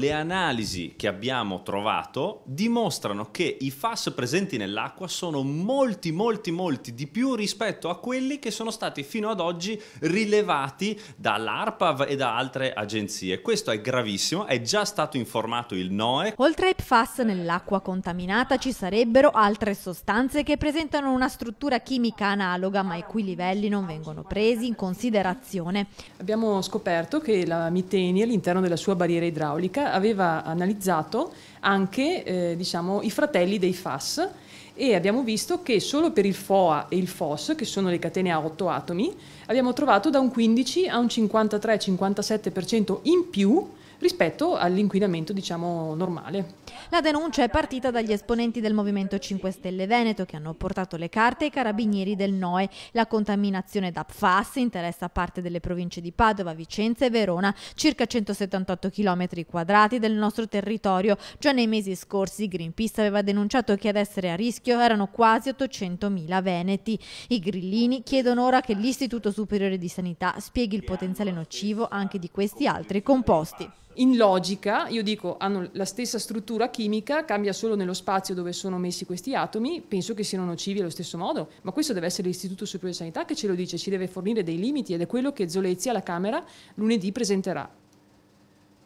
le analisi che abbiamo trovato dimostrano che i FAS presenti nell'acqua sono molti, molti, molti di più rispetto a quelli che sono stati fino ad oggi rilevati dall'ARPAV e da altre agenzie. Questo è gravissimo, è già stato informato il NOE. Oltre ai PFAS nell'acqua contaminata ci sarebbero altre sostanze che presentano una struttura chimica analoga, ma i cui livelli non vengono presi in considerazione. Abbiamo scoperto che la miteni all'interno della sua barriera idraulica aveva analizzato anche eh, diciamo, i fratelli dei FAS e abbiamo visto che solo per il FOA e il FOS, che sono le catene a 8 atomi, abbiamo trovato da un 15 a un 53-57% in più rispetto all'inquinamento diciamo normale. La denuncia è partita dagli esponenti del Movimento 5 Stelle Veneto che hanno portato le carte ai carabinieri del NOE. La contaminazione da PFAS interessa parte delle province di Padova, Vicenza e Verona, circa 178 km quadrati del nostro territorio. Già nei mesi scorsi Greenpeace aveva denunciato che ad essere a rischio erano quasi 800.000 veneti. I grillini chiedono ora che l'Istituto Superiore di Sanità spieghi il potenziale nocivo anche di questi altri composti. In logica, io dico, hanno la stessa struttura chimica, cambia solo nello spazio dove sono messi questi atomi, penso che siano nocivi allo stesso modo, ma questo deve essere l'Istituto Superiore di Sanità che ce lo dice, ci deve fornire dei limiti ed è quello che Zolezzi alla Camera lunedì presenterà.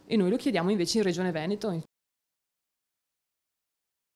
E noi lo chiediamo invece in Regione Veneto.